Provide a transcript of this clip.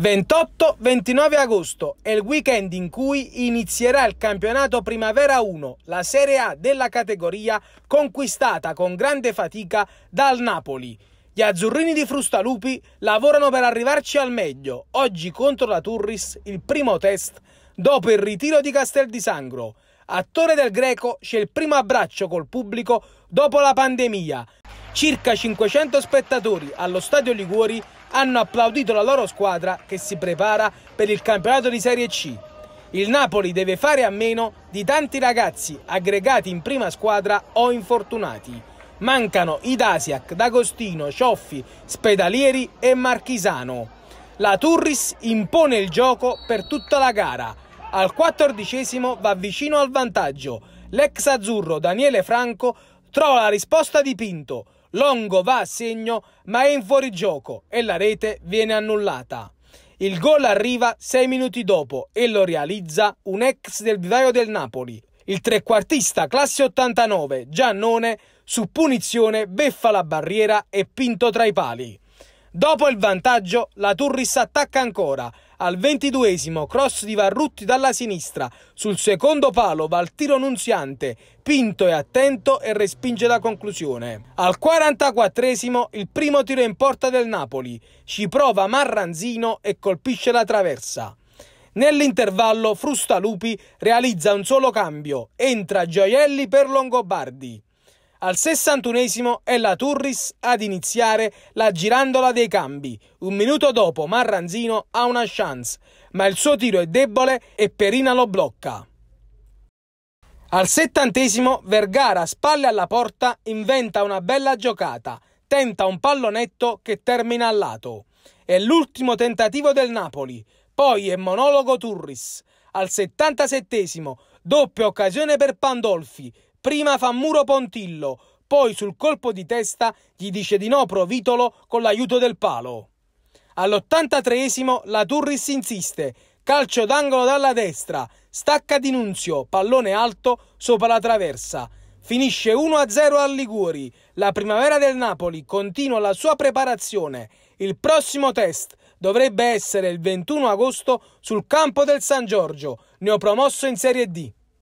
28-29 agosto è il weekend in cui inizierà il campionato Primavera 1, la Serie A della categoria conquistata con grande fatica dal Napoli. Gli azzurrini di Frustalupi lavorano per arrivarci al meglio, oggi contro la Turris il primo test dopo il ritiro di Castel di Sangro. Attore del Greco c'è il primo abbraccio col pubblico dopo la pandemia. Circa 500 spettatori allo Stadio Liguori hanno applaudito la loro squadra che si prepara per il campionato di Serie C. Il Napoli deve fare a meno di tanti ragazzi aggregati in prima squadra o infortunati. Mancano Idasiac, D'Agostino, Cioffi, Spedalieri e Marchisano. La Turris impone il gioco per tutta la gara. Al quattordicesimo va vicino al vantaggio. L'ex azzurro Daniele Franco trova la risposta di Pinto. Longo va a segno ma è in fuorigioco e la rete viene annullata. Il gol arriva sei minuti dopo e lo realizza un ex del vivaio del Napoli. Il trequartista classe 89 Giannone su punizione beffa la barriera e pinto tra i pali. Dopo il vantaggio la Turris attacca ancora al ventiduesimo cross di Varrutti dalla sinistra, sul secondo palo va il tiro Nunziante, Pinto e attento e respinge la conclusione. Al quarantaquattresimo il primo tiro in porta del Napoli, ci prova Marranzino e colpisce la traversa. Nell'intervallo Frustalupi realizza un solo cambio, entra Gioielli per Longobardi. Al 61 è la Turris ad iniziare la girandola dei cambi. Un minuto dopo Marranzino ha una chance, ma il suo tiro è debole e Perina lo blocca. Al 70 Vergara, spalle alla porta, inventa una bella giocata. Tenta un pallonetto che termina a lato. È l'ultimo tentativo del Napoli. Poi è monologo Turris. Al 77 Doppia occasione per Pandolfi. Prima fa muro Pontillo, poi sul colpo di testa gli dice di no Provitolo con l'aiuto del palo. All'83esimo la Turris insiste, calcio d'angolo dalla destra, stacca Di Nunzio, pallone alto sopra la traversa. Finisce 1-0 al Liguri. La primavera del Napoli continua la sua preparazione. Il prossimo test dovrebbe essere il 21 agosto sul campo del San Giorgio, neopromosso in Serie D.